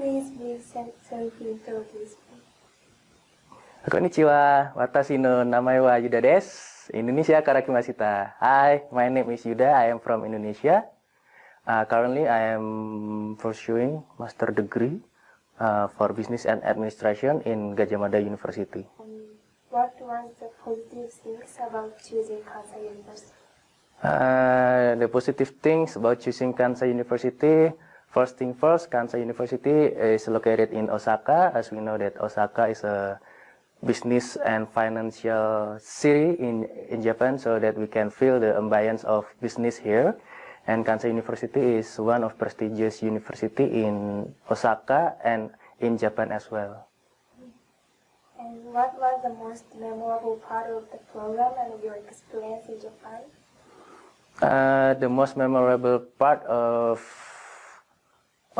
Please be sent something to this book. Konnichiwa, watashi no Yuda des. Indonesia Karakimasita. Hi, my name is Yuda. I am from Indonesia. Uh, currently, I am pursuing master degree uh, for business and administration in Gajah Mada University. Um, what was the positive things about choosing Kansai University? Uh, the positive things about choosing Kansai University First thing first, Kansai University is located in Osaka. As we know that Osaka is a business and financial city in, in Japan so that we can feel the ambience of business here. And Kansai University is one of prestigious university in Osaka and in Japan as well. And what was the most memorable part of the program and your experience in Japan? Uh, the most memorable part of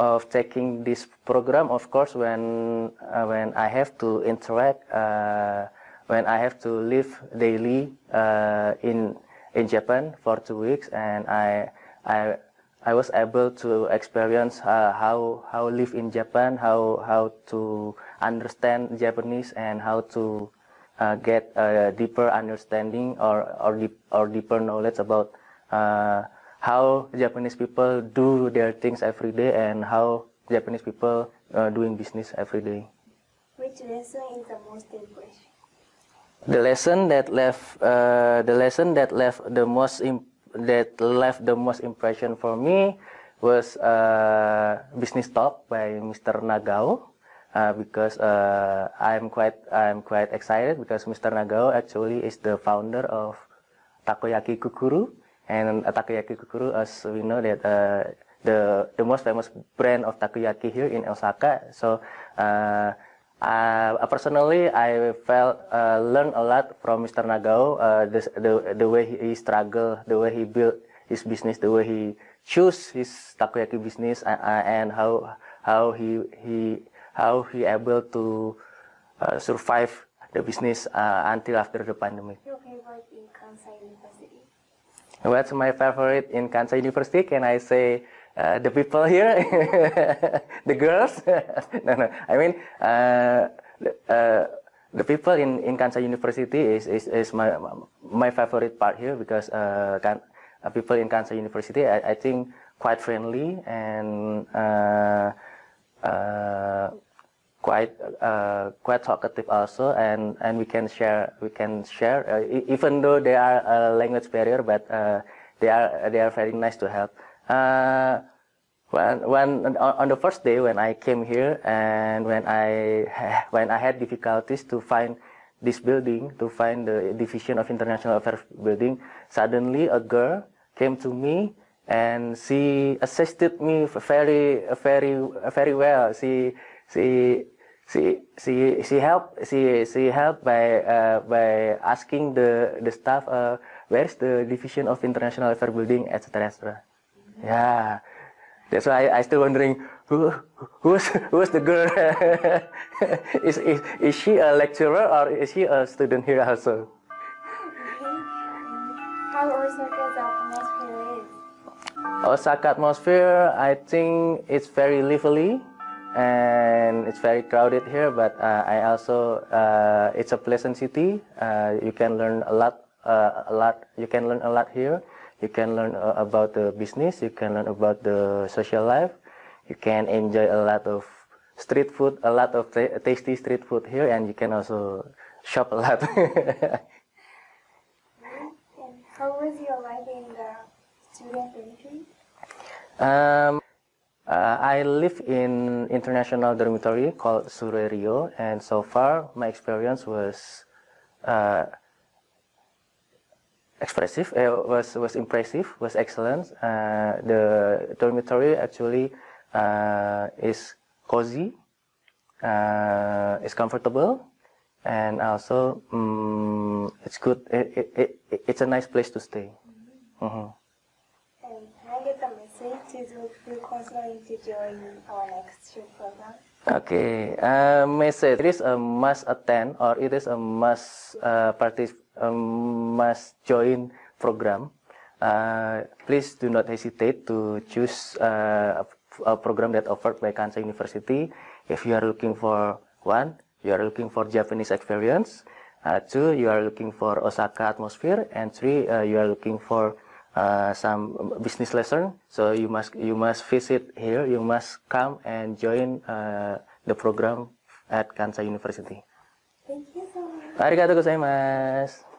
of taking this program, of course, when uh, when I have to interact, uh, when I have to live daily uh, in in Japan for two weeks, and I I I was able to experience uh, how how live in Japan, how how to understand Japanese, and how to uh, get a deeper understanding or or, deep, or deeper knowledge about. Uh, how Japanese people do their things every day and how Japanese people uh, doing business every day. Which lesson is the most impression? The lesson that left uh, the lesson that left the most that left the most impression for me was uh, business talk by Mr. Nagao. Uh, because uh, I'm quite I'm quite excited because Mr. Nagao actually is the founder of Takoyaki Kukuru, And uh, takoyaki kukuru, as we know that uh, the the most famous brand of takoyaki here in Osaka. So uh, uh, personally, I felt uh, learn a lot from Mr. Nagao. Uh, the, the the way he struggle, the way he built his business, the way he choose his takoyaki business, uh, uh, and how how he he how he able to uh, survive the business uh, until after the pandemic. What's my favorite in Kansas University? Can I say uh, the people here, the girls? no, no. I mean, uh, uh, the people in, in Kansas University is, is, is my, my favorite part here because uh, can, uh, people in Kansas University, I, I think, quite friendly and uh, quite uh, quite talkative also and and we can share we can share uh, even though they are a language barrier but uh, they are they are very nice to help uh, when when on the first day when I came here and when I when I had difficulties to find this building to find the division of international affairs building suddenly a girl came to me and she assisted me very very very well she she she she she helped she she helped by uh, by asking the the staff uh, where's the division of international affairs building etc etc yeah that's why I, I still wondering who who's who's the girl is, is is she a lecturer or is she a student here also how Osaka's atmosphere is Osaka atmosphere I think it's very lively and it's very crowded here but uh, i also uh, it's a pleasant city uh, you can learn a lot uh, a lot you can learn a lot here you can learn uh, about the business you can learn about the social life you can enjoy a lot of street food a lot of tasty street food here and you can also shop a lot how was your life in the student country um, I live in international dormitory called Sure Rio, and so far my experience was uh, expressive, It eh, was, was impressive, was excellent. Uh, the dormitory actually uh, is cozy, uh, is comfortable, and also um, it's good. It, it, it, it's a nice place to stay. Mm -hmm. Uh, I Okay, message. It is a must attend or it is a must uh, participate, um, must join program. Uh, please do not hesitate to choose uh, a program that offered by Kansai University. If you are looking for one, you are looking for Japanese experience. Uh, two, you are looking for Osaka atmosphere, and three, uh, you are looking for Uh, some business lesson. So you must you must visit here. You must come and join uh, the program at Kansai University. Thank you so much. Arigatou gozaimasu.